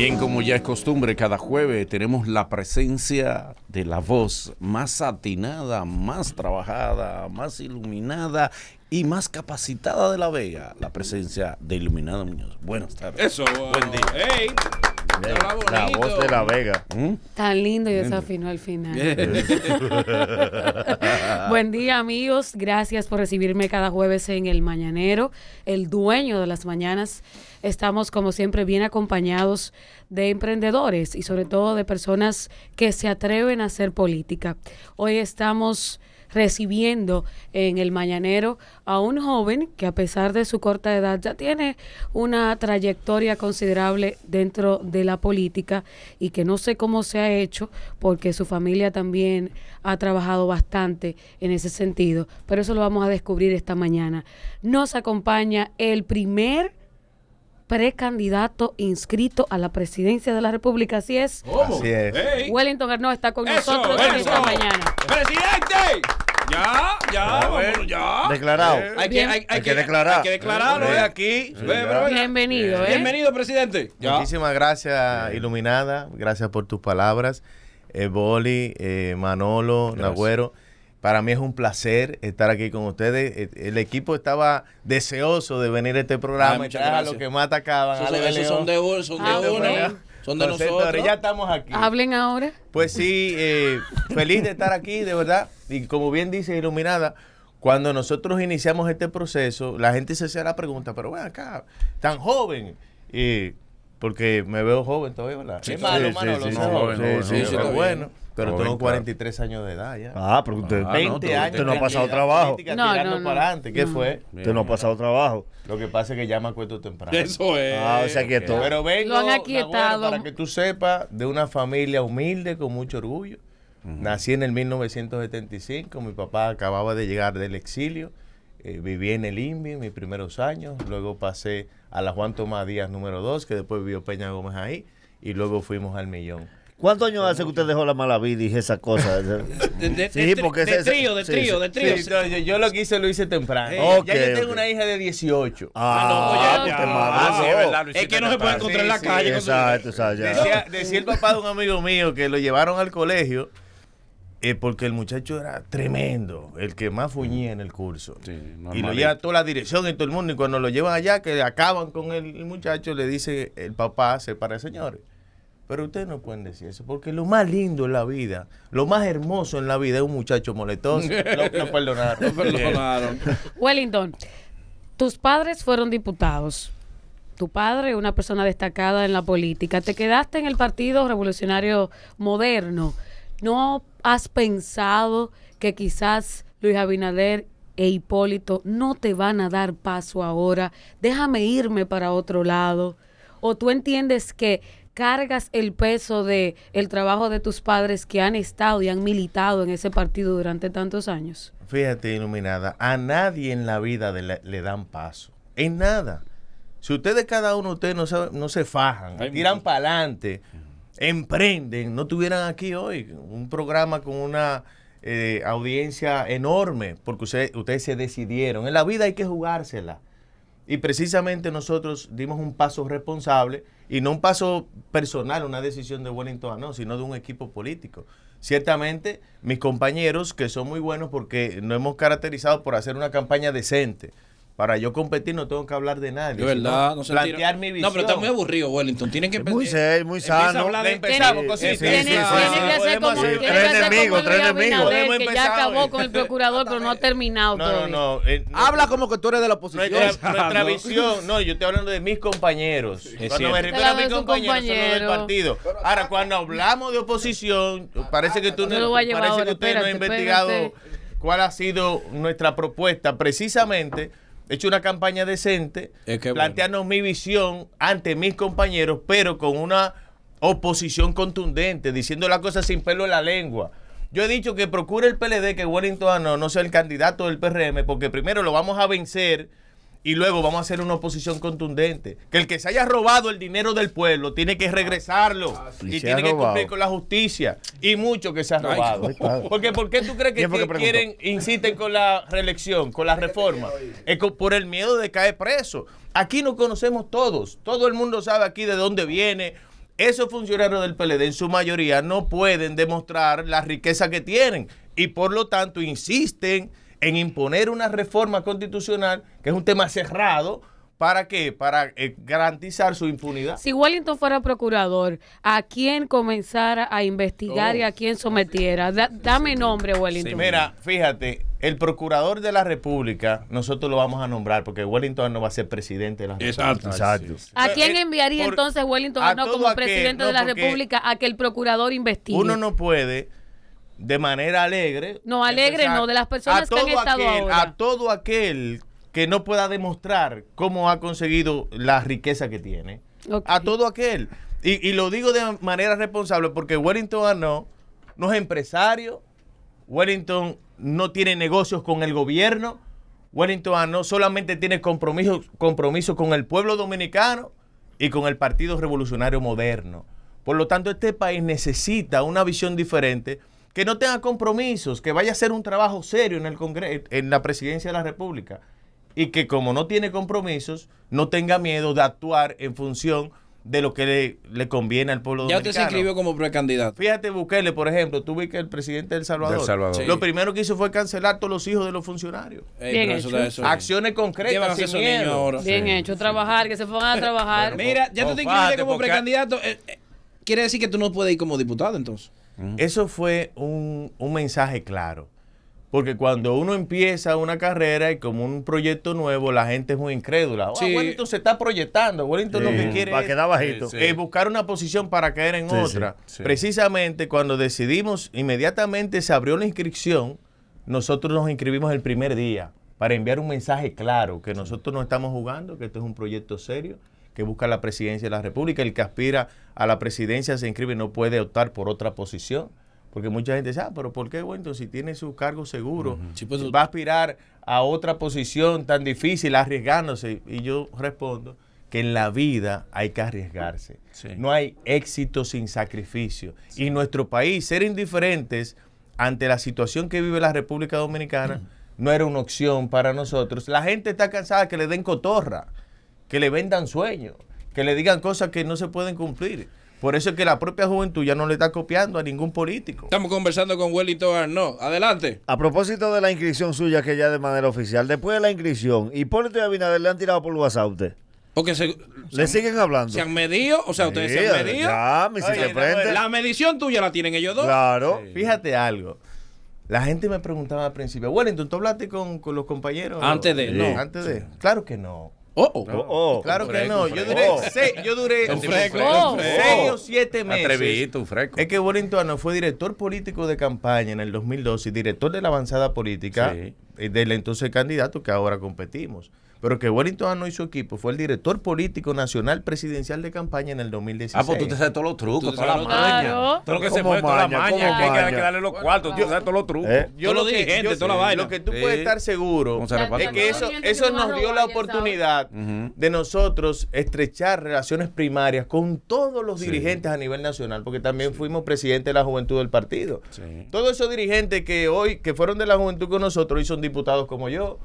Bien, como ya es costumbre, cada jueves tenemos la presencia de la voz más atinada, más trabajada, más iluminada y más capacitada de La Vega, la presencia de Iluminado Muñoz. Buenas tardes. Eso, buen día. Hey. la voz de La Vega. Tan lindo y desafinó al final. Buen día, amigos. Gracias por recibirme cada jueves en El Mañanero, el dueño de las mañanas estamos como siempre bien acompañados de emprendedores y sobre todo de personas que se atreven a hacer política. Hoy estamos recibiendo en el mañanero a un joven que a pesar de su corta edad ya tiene una trayectoria considerable dentro de la política y que no sé cómo se ha hecho porque su familia también ha trabajado bastante en ese sentido, pero eso lo vamos a descubrir esta mañana. Nos acompaña el primer precandidato inscrito a la presidencia de la República. Así es. ¿Cómo? Oh, Así es. Wellington Hernández está con nosotros esta mañana. ¡Presidente! Ya, ya, ah, bueno, ya. Declarado. Eh, hay, que, hay, hay, que, declarar. Hay que declararlo eh, aquí. Eh, Bienvenido, presidente. Muchísimas gracias, Iluminada. Gracias por tus palabras. Eh, Boli, eh, Manolo, gracias. Para mí es un placer estar aquí con ustedes. E, el, equipo estaba deseoso de venir a este programa. lo que más atacaban. son de, uno, son de, ah, uno, Ya estamos aquí. Hablen ahora. Pues sí, eh, feliz de estar aquí, de verdad. Y como bien dice Iluminada, cuando nosotros iniciamos este proceso, la gente se hacía la pregunta, pero bueno, acá, tan joven. Y porque me veo joven todavía, ¿verdad? Sí, bueno. Pero tengo 43 años de edad ya. Ah, pero usted, ah, no, ha pasado trabajo. No, no, no, para adelante, ¿qué fue? Usted no ha pasado trabajo. Lo que pasa es que ya me acuerdo temprano. Eso es. Ah, o sea, que Pero vengo, Lo han aquietado. para que tú sepas, de una familia humilde, con mucho orgullo. Nací en el 1975, mi papá acababa de llegar del exilio. Eh, viví en el INVI mis primeros años, luego pasé a la Juan Tomás Díaz número 2, que después vivió Peña Gómez ahí, y luego fuimos al Millón. ¿Cuántos años hace que usted dejó la mala vida y esas cosas? sí, de, trío, de trío, de trío. yo, lo que hice lo hice temprano. ya yo tengo una hija de 18. Ah, ah, no pues ah, ya, pues ah, es que no se puede encontrar en la calle. exacto, exacto. Decía, el papá de un amigo mío que lo llevaron al colegio eh, porque el muchacho era tremendo, el que más fuñía en el curso. y lo lleva toda la dirección y todo el mundo. Y cuando lo llevan allá, que acaban con el, muchacho, le dice el papá, se para señores pero ustedes no pueden decir eso, porque lo más lindo en la vida, lo más hermoso en la vida es un muchacho molestoso, lo, perdonaron. Wellington, tus padres fueron diputados. Tu padre, una persona destacada en la política, te quedaste en el Partido Revolucionario Moderno. ¿No has pensado que quizás Luis Abinader e Hipólito no te van a dar paso ahora? Déjame irme para otro lado. ¿O tú entiendes que cargas el peso de el trabajo de tus padres que han estado y han militado en ese partido durante tantos años? Fíjate, iluminada, a nadie en la vida le dan paso. En nada. Si ustedes, cada uno de ustedes, no se, no se fajan, tiran para adelante, emprenden, no tuvieran aquí hoy un programa con una eh, audiencia enorme, porque ustedes se decidieron. En la vida hay que jugársela. Y precisamente nosotros dimos un paso responsable y no un paso personal, una decisión de Wellington, no, sino de un equipo político. Ciertamente, mis compañeros, que son muy buenos porque nos hemos caracterizado por hacer una campaña decente, para yo competir no tengo que hablar de nadie. De verdad, no plantear mi visión. No, pero está muy aburrido, Wellington. Tienen que eh, empezar. Muy serio, muy sano. Empezamos, que hacer como tres enemigos, tres enemigos. Que ya acabó con el procurador, pero no ha terminado No, eh, no, no. Habla como que tú eres de la oposición. Nuestra visión, no, yo estoy hablando de mis compañeros. Cuando me refiero a mis compañeros, son del partido. Ahora, cuando hablamos de oposición, parece que tú no, parece que usted no ha investigado cuál ha sido nuestra propuesta precisamente He hecho una campaña decente, es planteando mi visión ante mis compañeros, pero con una oposición contundente, diciendo las cosa sin pelo en la lengua. Yo he dicho que procure el PLD que Wellington no, no sea el candidato del PRM, porque primero lo vamos a vencer y luego vamos a hacer una oposición contundente. Que el que se haya robado el dinero del pueblo tiene que regresarlo ah, y, tiene que cumplir con la justicia. Y mucho que se ha robado. porque ¿por qué tú crees que, quieren, con la reelección, con la reforma? Es por el miedo de caer preso. Aquí nos conocemos todos. Todo el mundo sabe aquí de dónde viene. Esos funcionarios del PLD en su mayoría no pueden demostrar la riqueza que tienen y por lo tanto insisten en imponer una reforma constitucional, que es un tema cerrado, ¿Para qué? Para eh, garantizar su impunidad. Si Wellington fuera procurador, ¿a quién comenzara a investigar y a oh. quién sometiera? dame nombre, Wellington. Sí, mira, fíjate, el procurador de la República, nosotros lo vamos a nombrar porque Wellington no va a ser presidente de la República. Exacto. ¿A quién eh, eh, enviaría entonces Wellington como presidente de la República a que el procurador investigue? Uno no puede de manera alegre. No, alegre no, de las personas que han estado A todo aquel que no pueda demostrar cómo ha conseguido la riqueza que tiene. A todo aquel. Y, lo digo de manera responsable porque Wellington Arnaud no es empresario. Wellington no tiene negocios con el gobierno. Wellington Arnaud solamente tiene compromisos compromiso con el pueblo dominicano y con el Partido Revolucionario Moderno. Por lo tanto, este país necesita una visión diferente que no tenga compromisos, que vaya a hacer un trabajo serio en, el Congreso, en la presidencia de la República y que como no tiene compromisos, no tenga miedo de actuar en función de lo que le, conviene al pueblo dominicano. Ya usted se inscribió como precandidato. Fíjate, Bukele, por ejemplo, tú viste que el presidente del Salvador, Salvador. lo primero que hizo fue cancelar todos los hijos de los funcionarios. Eh, Bien hecho. Eh. Acciones concretas. Sin miedo. Bien hecho, trabajar, que se pongan a trabajar. Mira, ya tú te inscribiste como precandidato. Eh, quiere decir que tú no puedes ir como diputado entonces. Mm. Eso fue un, mensaje claro. Porque cuando uno empieza una carrera y como un proyecto nuevo, la gente es muy incrédula. Oh, Wellington se está proyectando. Wellington no quiere quedar bajito. buscar una posición para caer en otra. Precisamente cuando decidimos, inmediatamente se abrió la inscripción, nosotros nos inscribimos el primer día para enviar un mensaje claro que nosotros no estamos jugando, que esto es un proyecto serio que busca la presidencia de la República. El que aspira a la presidencia se inscribe no puede optar por otra posición. Porque mucha gente dice, ah, pero ¿por qué bueno, si tiene su cargo seguro? Pues, va a aspirar a otra posición tan difícil, arriesgándose. Y yo respondo que en la vida hay que arriesgarse. No hay éxito sin sacrificio. Y nuestro país, ser indiferentes ante la situación que vive la República Dominicana no era una opción para nosotros. La gente está cansada que le den cotorra que le vendan sueños, que le digan cosas que no se pueden cumplir. Por eso es que la propia juventud ya no le está copiando a ningún político. Estamos conversando con Wellington no, Adelante. A propósito de la inscripción suya, que ya de manera oficial, después de la inscripción, Hipólito y Abinader le han tirado por WhatsApp a usted. Porque se, le siguen hablando. ¿Se han medido? O sea, ustedes se han medido. Ya, la medición tuya la tienen ellos dos. Claro. Fíjate algo. La gente me preguntaba al principio, Wellington, ¿tú hablaste con, los compañeros? Antes de, no. Antes de. Claro que no. Oh, oh. Oh, claro que no. Yo duré, seis, o siete meses. Es que Bolintuano fue director político de campaña en el 2012 y director de la avanzada política eh, del entonces candidato que ahora competimos. Pero que Wellington no hizo equipo fue el director político nacional presidencial de campaña en el 2016. Ah, pues tú te sabes todos los trucos, toda la maña. Todo lo que se mueve, la maña, que hay que darle los cuartos, tú sabes todos los trucos. Eh, yo, lo dije, gente, toda la vaina. Lo que tú puedes estar seguro es que eso, eso nos dio la oportunidad de nosotros estrechar relaciones primarias con todos los dirigentes a nivel nacional, porque también fuimos presidente de la juventud del partido. Todos esos dirigentes que hoy, que fueron de la juventud con nosotros, hoy son diputados como yo,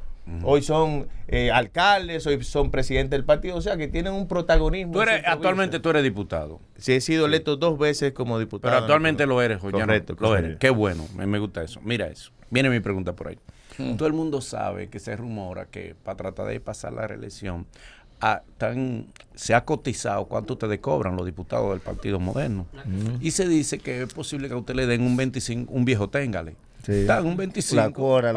Hoy son eh, alcaldes, hoy son presidentes del partido, o sea que tienen un protagonismo. actualmente tú eres diputado. Si he sido electo dos veces como diputado. Pero actualmente lo eres, lo eres. Qué bueno, me, gusta eso. Mira eso. Viene mi pregunta por ahí. Hmm. Todo el mundo sabe que se rumora que para tratar de pasar la reelección ah, se ha cotizado cuánto ustedes cobran los diputados del Partido Moderno. Hmm. Y se dice que es posible que a usted le den un 25, un viejo téngale. Este, Está un 25. La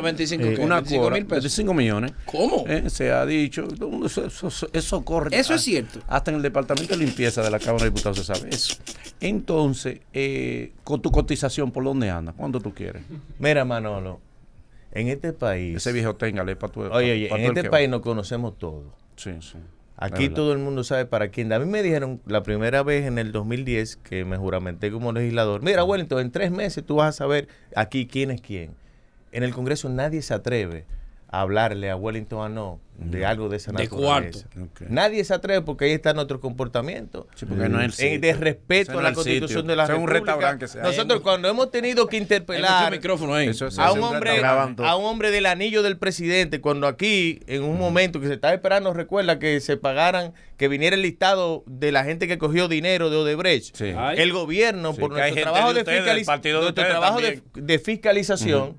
25, eh, mil pesos. millones. ¿Cómo? Eh, se ha dicho. Eso, eso corre. Eso es cierto. Hasta en el Departamento de Limpieza de la Cámara de Diputados se sabe eso. Entonces, eh, con tu cotización, ¿por dónde anda? ¿Cuándo tú quieres? Mira, Manolo, en este país. Ese viejo téngale para tu. Oye, en este país nos conocemos todos. Sí, sí. Aquí todo el mundo sabe para quién. A mí me dijeron la primera vez en el 2010 que me juramenté como legislador, mira entonces en tres meses tú vas a saber aquí quién es quién. En el Congreso nadie se atreve hablarle a Wellington no de algo de esa de naturaleza. Nadie se atreve porque ahí está nuestro comportamiento. Sí, porque no es eh, de respeto a la constitución de la República. Nosotros cuando hemos tenido que interpelar a, un hombre, a un hombre del anillo del presidente, cuando aquí en un momento que se estaba esperando, recuerda que se pagaran, que viniera el listado de la gente que cogió dinero de Odebrecht. El gobierno, por nuestro trabajo, de, fiscalización,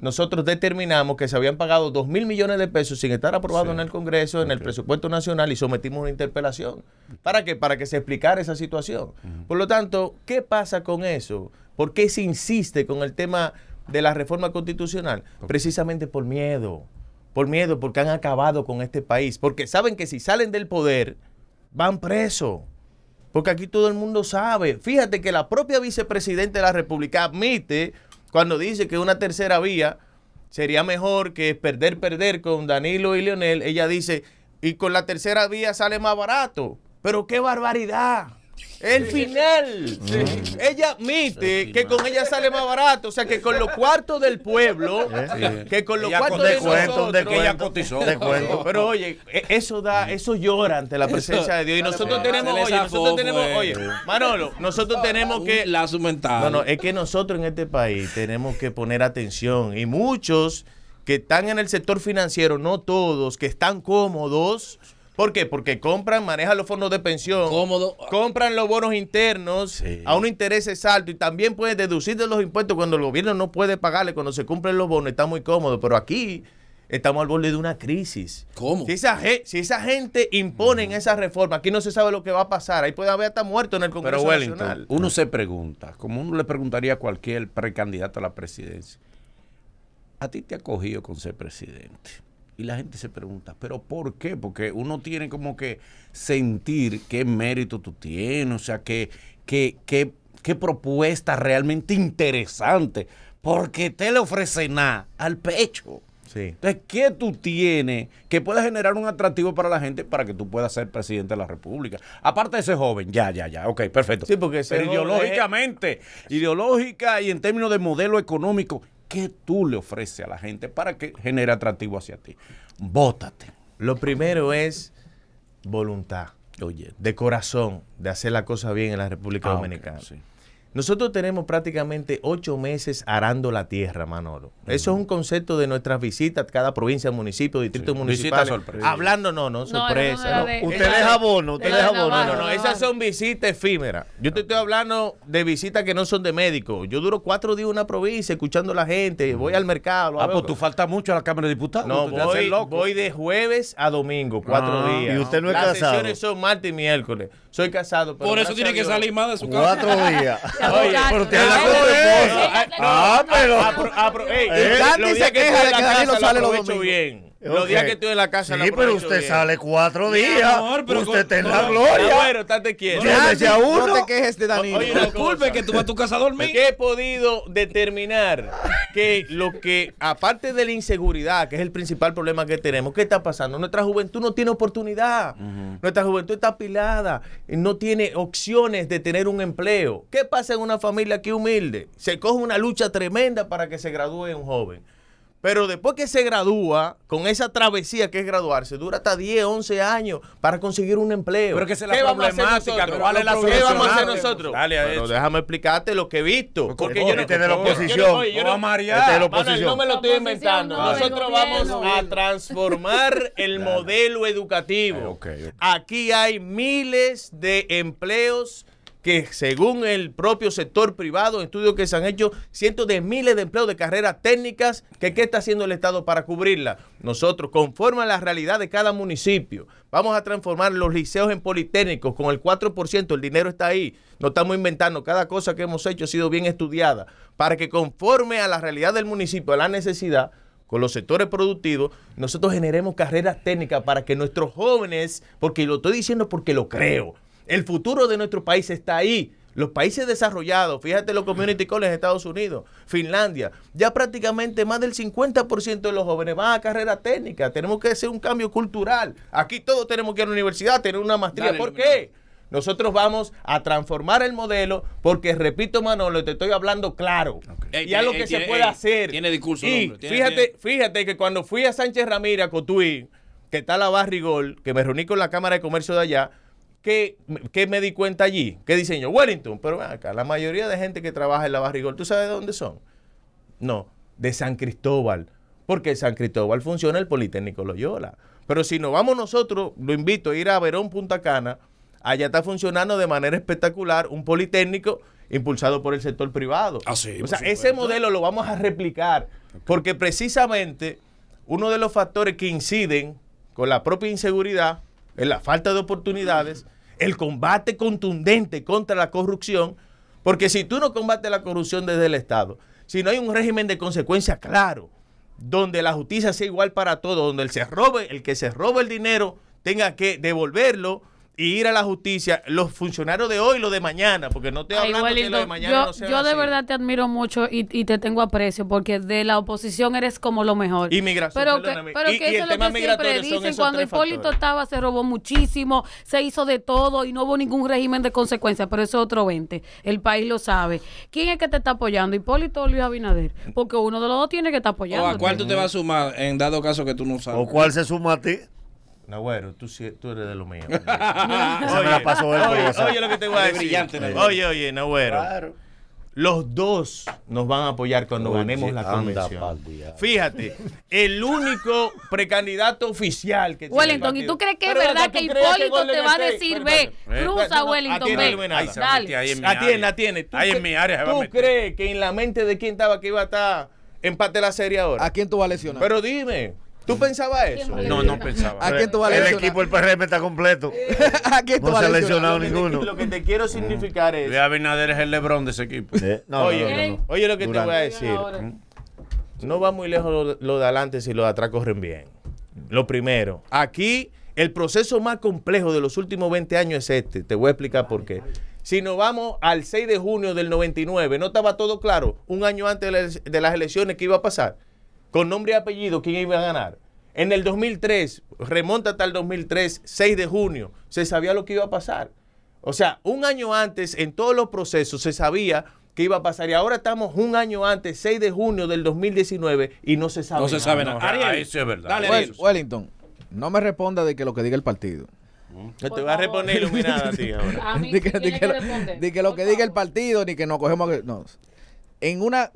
nosotros determinamos que se habían pagado 2 mil millones de pesos sin estar aprobado en el Congreso, en el presupuesto nacional y sometimos una interpelación. ¿Para qué? Para que se explicara esa situación. Por lo tanto, ¿qué pasa con eso? ¿Por qué se insiste con el tema de la reforma constitucional? Precisamente por miedo. Por miedo, porque han acabado con este país. Porque saben que si salen del poder, van presos. Porque aquí todo el mundo sabe. Fíjate que la propia vicepresidenta de la República admite cuando dice que una tercera vía sería mejor que perder, perder con Danilo y Leonel, ella dice, y con la tercera vía sale más barato. Pero qué barbaridad. El final. Ella admite que con ella sale más barato. O sea, que con los cuartos del pueblo, que con los cuartos de nosotros, ella cotizó. De Pero oye, e-, eso da, eso llora ante la presencia de Dios. Y nosotros tenemos, oye, nosotros tenemos, oye, Manolo, nosotros ah, tenemos que. La es que nosotros en este país tenemos que poner atención. Y muchos que están en el sector financiero, no todos, que están cómodos ¿Por qué? Porque compran, manejan los fondos de pensión, compran los bonos internos a un interés alto y también pueden deducir de los impuestos cuando el gobierno no puede pagarle, cuando se cumplen los bonos, está muy cómodo, pero aquí estamos al borde de una crisis. ¿Cómo? Si esa, gente impone esa reforma, aquí no se sabe lo que va a pasar. Ahí puede haber hasta muerto en el Congreso Pero Wellington, uno se pregunta, como uno le preguntaría a cualquier precandidato a la presidencia, ¿a ti te ha cogido con ser presidente? Y la gente se pregunta, ¿pero por qué? Porque uno tiene como que sentir qué mérito tú tienes, o sea, qué, qué, propuesta realmente interesante, porque te le ofrecen nada al pecho. Sí. Entonces, ¿qué tú tienes que pueda generar un atractivo para la gente para que tú puedas ser presidente de la República? Aparte de ese joven, ya, ya, ya, ok, perfecto. Sí, porque ideológicamente, ideológica y en términos de modelo económico, ¿Qué tú le ofreces a la gente para que genere atractivo hacia ti? Vótate. Lo primero es voluntad. Oye. De corazón, de hacer la cosa bien en la República ah, Dominicana. Nosotros tenemos prácticamente ocho meses arando la tierra, Manolo. Eso es un concepto de nuestras visitas, cada provincia, municipio, distrito sí. municipal. Hablando, no, no, sorpresa. usted es abono, usted es abono. No, no, esas son visitas efímeras. Yo te estoy hablando de visitas que no son de médicos. Yo duro cuatro días en una provincia escuchando a la gente, mm. voy al mercado. ah, pues tú faltas mucho a la Cámara de Diputados. No, voy, de jueves a domingo, cuatro ah, días. Y usted no es casado. Las sesiones son martes y miércoles soy casado. Pero por eso tiene que salir más de su casa. Cuatro días. Oye, pero tiene la eh, eh, Ah, eh, pero. Eh Lo se queja de que Danilo sale los domingos. bien. Los días que estoy en la casa. Sí, pero usted sale cuatro días. Amor, pero usted la gloria. Bueno, estate quieto. Ya, ya uno. No te quejes de Danilo. Oye, disculpe que tú vas a tu casa a dormir. ¿Qué he podido determinar que lo que, aparte de la inseguridad, que es el principal problema que tenemos, ¿qué está pasando? Nuestra juventud no tiene oportunidad. Nuestra juventud está apilada. No tiene opciones de tener un empleo. ¿Qué pasa en una familia aquí humilde? Se coge una lucha tremenda para que se gradúe un joven. Pero después que se gradúa, con esa travesía que es graduarse, dura hasta 10, 11 años para conseguir un empleo. Pero que se la ¿Qué problemática, ¿cuál es la ¿Qué vamos a hacer nosotros? Dale a déjame explicarte lo que he visto. Porque yo no, este de la oposición. no me lo estoy inventando. nosotros vamos a transformar el modelo educativo. Aquí hay miles de empleos que según el propio sector privado, estudios que se han hecho, cientos de miles de empleos de carreras técnicas, que qué está haciendo el Estado para cubrirla. Nosotros, conforme a la realidad de cada municipio, vamos a transformar los liceos en politécnicos con el 4%, el dinero está ahí, no estamos inventando, cada cosa que hemos hecho ha sido bien estudiada, para que conforme a la realidad del municipio, a la necesidad, con los sectores productivos, nosotros generemos carreras técnicas para que nuestros jóvenes, porque lo estoy diciendo porque lo creo, el futuro de nuestro país está ahí. Los países desarrollados, fíjate los community colleges de Estados Unidos, Finlandia, ya prácticamente más del 50% de los jóvenes van a carrera técnica. Tenemos que hacer un cambio cultural. Aquí todos tenemos que ir a la universidad, tener una maestría. ¿Por qué? Nosotros vamos a transformar el modelo porque, repito, Manolo, te estoy hablando claro. ya y lo que se puede hacer. Tiene discurso. Y fíjate, fíjate que cuando fui a Sánchez Ramírez, a Cotuí, que está la Barrigol, que me reuní con la Cámara de Comercio de allá, ¿Qué, me di cuenta allí? ¿Qué diseño? Wellington. Pero acá, la mayoría de gente que trabaja en la barrigol, ¿tú sabes de dónde son? No, de San Cristóbal. Porque San Cristóbal funciona el Politécnico Loyola. Pero si nos vamos nosotros, lo invito a ir a Verón Punta Cana. Allá está funcionando de manera espectacular un Politécnico impulsado por el sector privado. Ah, o sea, ese modelo lo vamos a replicar. Porque precisamente uno de los factores que inciden con la propia inseguridad en la falta de oportunidades, el combate contundente contra la corrupción, porque si tú no combates la corrupción desde el Estado, si no hay un régimen de consecuencia claro, donde la justicia sea igual para todos, donde el, se robe, el que se roba el dinero tenga que devolverlo, ir a la justicia, los funcionarios de hoy y los de mañana, porque no te Ay, de que de mañana yo, no Yo de verdad te admiro mucho y, te tengo aprecio, porque de la oposición eres como lo mejor. Y pero que, y, que eso es lo que siempre dicen, cuando Hipólito estaba se robó muchísimo, se hizo de todo y no hubo ningún régimen de consecuencias, pero eso es otro 20, el país lo sabe. ¿Quién es que te está apoyando, Hipólito o Luis Abinader? Porque uno de los dos tiene que estar apoyando. ¿O a cuál tú te vas a sumar en dado caso que tú no sabes? ¿O cuál se suma a ti? Nahuero, tú, tú eres de lo mío. oye, pasó oye, oye, lo que te voy a decir. Brillante, oye, oye, Nahuero. Claro. Los dos nos van a apoyar cuando ganemos la convención. Fíjate, el único precandidato oficial que Wellington, ¿y tú crees que es verdad que Hipólito te va a decir, ve, cruza Wellington, ve? Atiende, atiende. Ahí en mi área ¿Tú crees que en la mente de quién estaba que iba a estar empate la serie ahora? ¿A quién tú vas a lesionar? Pero dime. ¿Tú pensabas eso? No, no pensaba. ¿A el equipo del PRM está completo. no se ha lesionado ninguno. Lo que te quiero significar es. Lea Abinader es el Lebrón de ese equipo. Eh, no, ¿eh? oye, lo que te voy a decir. Mm. No va muy lejos lo, de adelante si lo de atrás corren bien. Lo primero. Aquí, el proceso más complejo de los últimos 20 años es este. Te voy a explicar por qué. Si nos vamos al 6 de junio del 99, no estaba todo claro un año antes de las elecciones que iba a pasar con nombre y apellido quién iba a ganar. En el 2003, remonta hasta el 2003, 6 de junio, se sabía lo que iba a pasar. O sea, un año antes, en todos los procesos, se sabía que iba a pasar. Y ahora estamos un año antes, 6 de junio del 2019, y no se sabe nada. No se sabe nada. es verdad. Dale, Wellington, no me responda de que lo que diga el partido. te voy a responder iluminada a ti ahora. de que, lo, que diga el partido, ni que nos cogemos. No. En una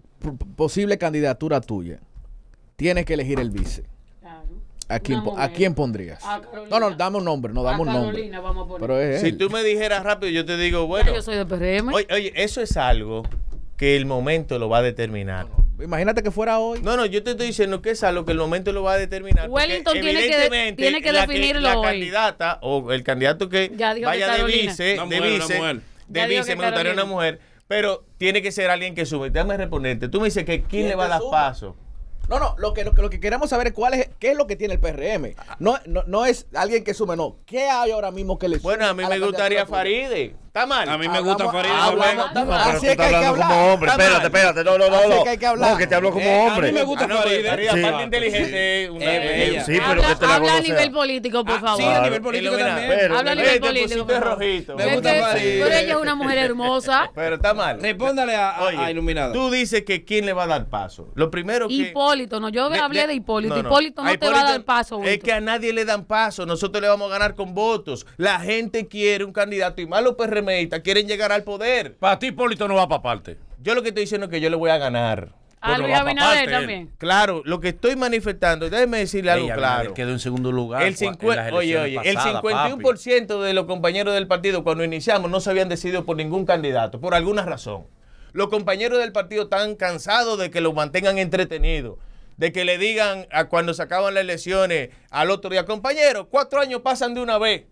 posible candidatura tuya, tienes que elegir el vice. ¿A quién, ¿A pondrías? no, no, dame un nombre, no damos un nombre. si tú me dijeras rápido, yo te digo, bueno. Yo soy Oye, eso es algo que el momento lo va a determinar. Imagínate que fuera hoy. No, no, yo te estoy diciendo que es algo que el momento lo va a determinar. Wellington tiene que, tiene que definirlo la, la candidata o el candidato que vaya de vice, de vice, de vice, me gustaría una mujer, pero tiene que ser alguien que sube. Déjame responderte. Tú me dices que ¿Quién le va a dar paso. No, no, lo que, lo, que, lo que queremos saber es cuál es, qué es lo que tiene el PRM. Ah. No, no, es alguien que sume, no. ¿Qué hay ahora mismo que le Bueno, a mí me gustaría Faride. Está mal. A mí me gusta Farida. Hablamos, no, pero tú estás hablar, como hombre. Espérate, espérate. No, no, no. no. Que, no, que te hablo como hombre. Eh, a mí me gusta ah, no, Farida. Eh. Farida inteligente. una eh, pero habla, que te la Habla a nivel político, por favor. Ah, sí, a nivel político también. habla a nivel político. Me gusta Farida. Pero ella es una mujer hermosa. Pero está mal. Respóndale a Iluminado. Tú dices que quién le va a dar paso. Lo primero que... Hipólito. No, yo hablé de Hipólito. Hipólito no te va a dar paso. Es que a nadie le dan paso. Nosotros le vamos a ganar con votos. La gente quiere un candidato. Y malo quieren llegar al poder. Para ti, Hipólito, no va para parte. Yo lo que estoy diciendo es que yo le voy a ganar. A ah, Luis también. Claro, lo que estoy manifestando, déjeme decirle algo claro. Quedó en segundo lugar. El oye, oye, el 51% de los compañeros del partido cuando iniciamos no se habían decidido por ningún candidato, por alguna razón. Los compañeros del partido están cansados de que los mantengan entretenidos, de que le digan a cuando se acaban las elecciones al otro día, compañero cuatro años pasan de una vez.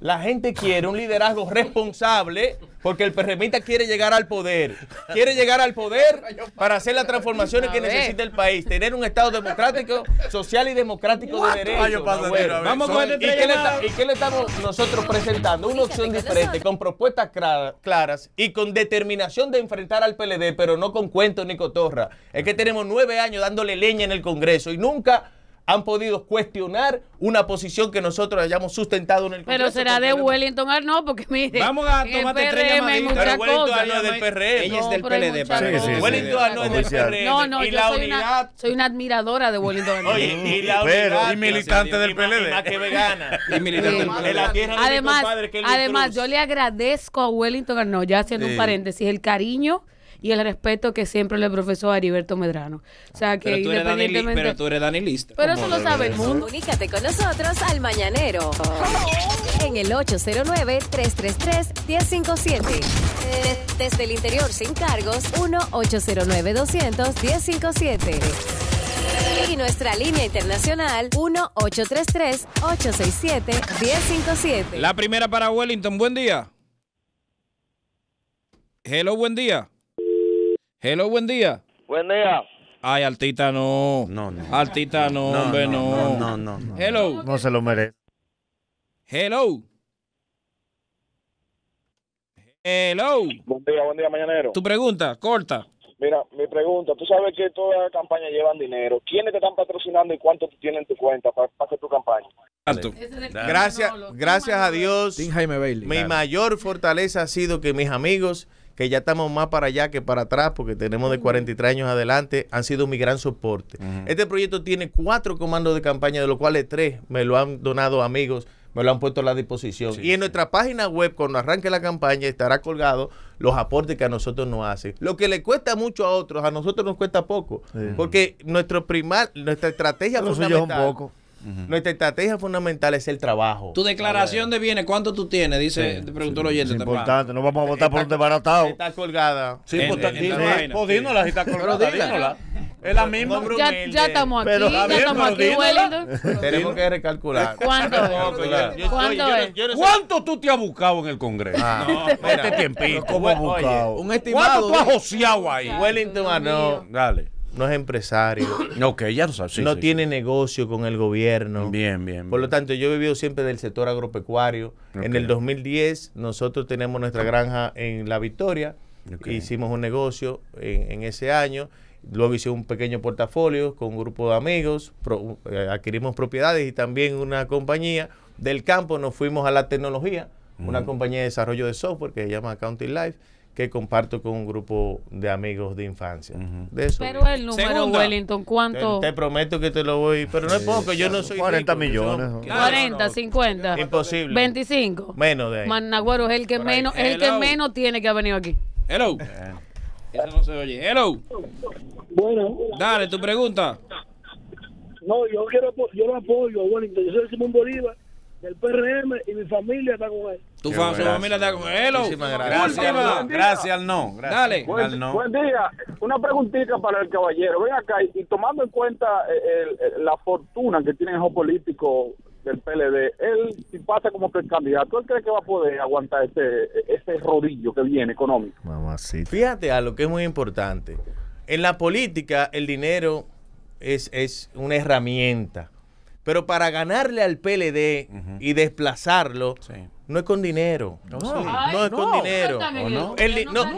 La gente quiere un liderazgo responsable porque el perremita quiere llegar al poder. Quiere llegar al poder para hacer las transformaciones que necesita el país. Tener un Estado democrático, social y democrático de derecho. Vamos con ¿Y, qué le, ¿Y qué le estamos nosotros presentando? Una opción diferente, con propuestas claras y con determinación de enfrentar al PLD, pero no con cuentos ni cotorra. Es que tenemos nueve años dándole leña en el Congreso y nunca han podido cuestionar una posición que nosotros hayamos sustentado en el Congreso. Pero será de Wellington Arnaud, ah, porque mire. Vamos a tomarte tres Wellington Arnaud es del PRM. Ella es del PLD. Wellington Arnaud es del PRM. No, no, yo soy, una, soy una admiradora de Wellington Arnaud. Oye, y la unidad. y militante del PLD. Más que vegana. Y militante del PLD. Además, además yo le agradezco a Wellington Arnaud, ah, ya haciendo un paréntesis, el cariño y el respeto que siempre le profesó a Heriberto Medrano. O sea que pero tú eres independientemente... pero tú Pero eso lo sabe el mundo. Comunícate con nosotros al Mañanero en el 809-333-1057. Desde el interior sin cargos, 1-809-200-1057. Y nuestra línea internacional 1-833-867-1057. La primera para Wellington, buen día. Hello, buen día. Hello, buen día. Buen día. Ay, Altita no. No, no. Altita no, no hombre, no. No, no, no. Hello. No se lo merece. Hello. Hello. Buen día, buen día, mañanero. Tu pregunta, corta. Mira, mi pregunta, tú sabes que todas las campañas llevan dinero. ¿Quiénes te están patrocinando y cuánto tienen en tu cuenta para, hacer tu campaña? Gracias, gracias a Dios. Jaime Bailey. Mi mayor fortaleza ha sido que mis amigos que ya estamos más para allá que para atrás, porque tenemos de 43 años adelante, han sido mi gran soporte. Este proyecto tiene cuatro comandos de campaña, de los cuales tres me lo han donado amigos, me lo han puesto a la disposición. y en nuestra página web, cuando arranque la campaña, estará colgado los aportes que a nosotros nos hacen. Lo que le cuesta mucho a otros, a nosotros nos cuesta poco, porque nuestro primar, nuestra estrategia fundamental... poco nuestra estrategia fundamental es el trabajo. Tu declaración ah, de bienes, ¿cuánto tú tienes? Dice, preguntó el oyente. Es importante, no vamos a votar por un desbaratado. Está colgada. Sí, importante no podiéndola, está colgada, Es la misma. ya, estamos aquí, pero, ya estamos aquí, Wellington. Tenemos que recalcular. ¿Cuánto ¿Cuánto, tú te has buscado en el Congreso? Ah. no, este tiempito. ¿Cómo buscado? Un estimado. ¿Cuánto tú has joseado ahí? Wellington, ah, no. Dale no es empresario. ya no tiene negocio con el gobierno. Bien, bien, Por lo tanto, yo he vivido siempre del sector agropecuario. En el 2010 nosotros tenemos nuestra granja en La Victoria. Hicimos un negocio en, ese año. Luego hice un pequeño portafolio con un grupo de amigos. Eh, adquirimos propiedades y también una compañía. Del campo nos fuimos a la tecnología, una compañía de desarrollo de software que se llama Accounting Life que comparto con un grupo de amigos de infancia. pero el número, Wellington, ¿cuánto? Te, prometo que te lo voy, pero no es poco, yo no soy 40 millones. 40, 50. Imposible. 25. Menos de ahí. Managüero es el que menos, el que menos tiene que ha venido aquí. Hello. Eh. Eso no se oye. Hello. Bueno. Dale, tu pregunta. No, yo quiero yo lo apoyo, Wellington, yo soy Simón Bolívar el PRM y mi familia está con él. Tu familia está con él. Oh. gracias. Gracias, no. Dale. Buen, buen, día. Una preguntita para el caballero. Ven acá y, tomando en cuenta eh, eh, la fortuna que el hijo político del PLD, él si pasa como que candidato, él cree que va a poder aguantar ese, ese rodillo que viene económico. Fíjate a lo que es muy importante. En la política el dinero es, es una herramienta pero para ganarle al PLD y desplazarlo, no es con dinero. No, es con dinero.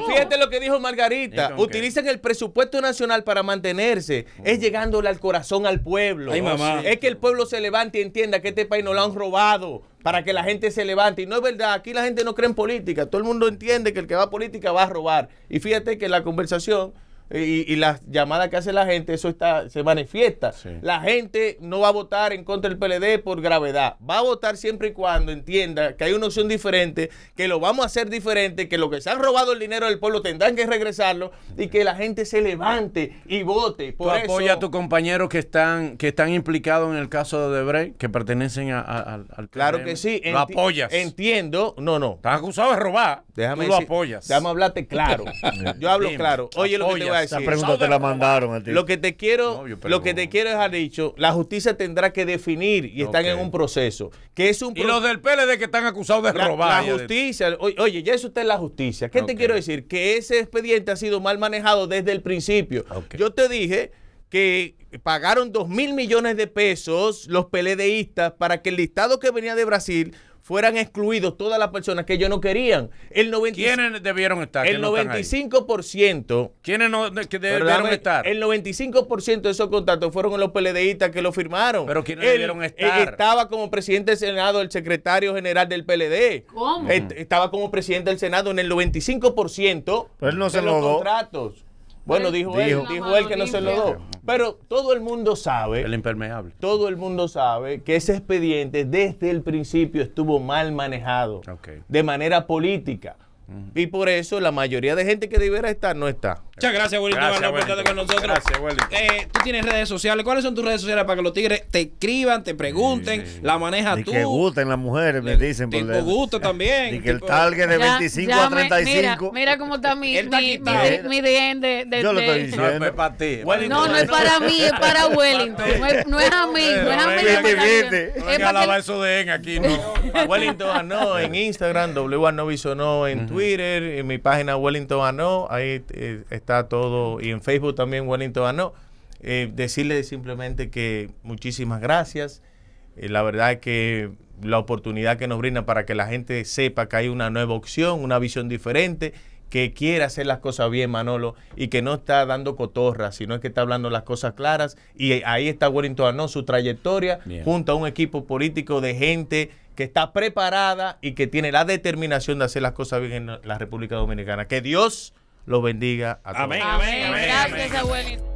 fíjate lo que dijo Margarita. Utilizan el presupuesto nacional para mantenerse. Mm. Es llegándole al corazón al pueblo. Es que el pueblo se levante y entienda que este país no lo han robado para que la gente se levante. Y no es verdad, aquí la gente no cree en política. Todo el mundo entiende que el que va a política va a robar. Y fíjate que la conversación y, y, las llamadas que hace la gente, eso está, se manifiesta. La gente no va a votar en contra del PLD por gravedad. Va a votar siempre y cuando entienda que hay una opción diferente, que lo vamos a hacer diferente, que lo que se han robado el dinero del pueblo tendrán que regresarlo y que la gente se levante y vote. Por eso, apoya a tus compañeros que están, que están implicados en el caso de Debrey, que pertenecen a, al, Claro que sí. Lo apoyas. Entiendo. No, no. estás acusado de robar. Déjame apoyas. Déjame hablarte claro. Yo hablo claro. Oye lo que voy a esa pregunta te la mandaron Lo que te quiero, lo que te quiero ha dicho, la justicia tendrá que definir y están en un proceso. Que es un Y los del PLD que están acusados de robar. La justicia, oye, ya eso está en la justicia. ¿Qué te quiero decir? Que ese expediente ha sido mal manejado desde el principio. Yo te dije que pagaron 2 mil millones de pesos los PLDistas para que el listado que venía de Brasil fueran excluidos todas las personas que ellos no querían. El ¿Quiénes debieron estar? El 95%. ¿Quiénes no, que debieron estar? El 95% de esos contratos fueron los PLDistas que lo firmaron. ¿Pero quiénes debieron eh, estar? Estaba como presidente del Senado el secretario general del PLD. ¿Cómo? Estaba como presidente del Senado en el 95% de los contratos. Bueno, dijo, él, dijo él que no se lo dio. Pero todo el mundo sabe. El impermeable. Todo el mundo sabe que ese expediente desde el principio estuvo mal manejado. De manera política. Y por eso la mayoría de gente que debiera estar no está. Muchas gracias, Wellington, gracias, con nosotros. Eh, tú tienes redes sociales. ¿Cuáles son tus redes sociales para que los tigres te escriban, te pregunten, la manejas y tú? Que gusten las mujeres, me eh, dicen. gusto también. Y que el target de 25 a 35. mira, mira, cómo está mi, mi, mi, mi de, de, lo estoy No, es para ti. No, no es para mí, es para Wellington. No es, no es a mí, no es a mí. hay eso de en aquí, no. Wellington Anó en Instagram, W No en Twitter, en mi página Wellington Anó ahí está eh, está todo, y en Facebook también, Wellington Ano. Ah, eh, decirle simplemente que muchísimas gracias. Eh, la verdad es que la oportunidad que nos brinda para que la gente sepa que hay una nueva opción, una visión diferente, que quiere hacer las cosas bien, Manolo, y que no está dando cotorras, sino que está hablando las cosas claras. Y ahí está Wellington ah, no, su trayectoria, junto a un equipo político de gente que está preparada y que tiene la determinación de hacer las cosas bien en la República Dominicana. Que Dios lo bendiga a todos. Amén, amén, amén. Gracias, abuelito.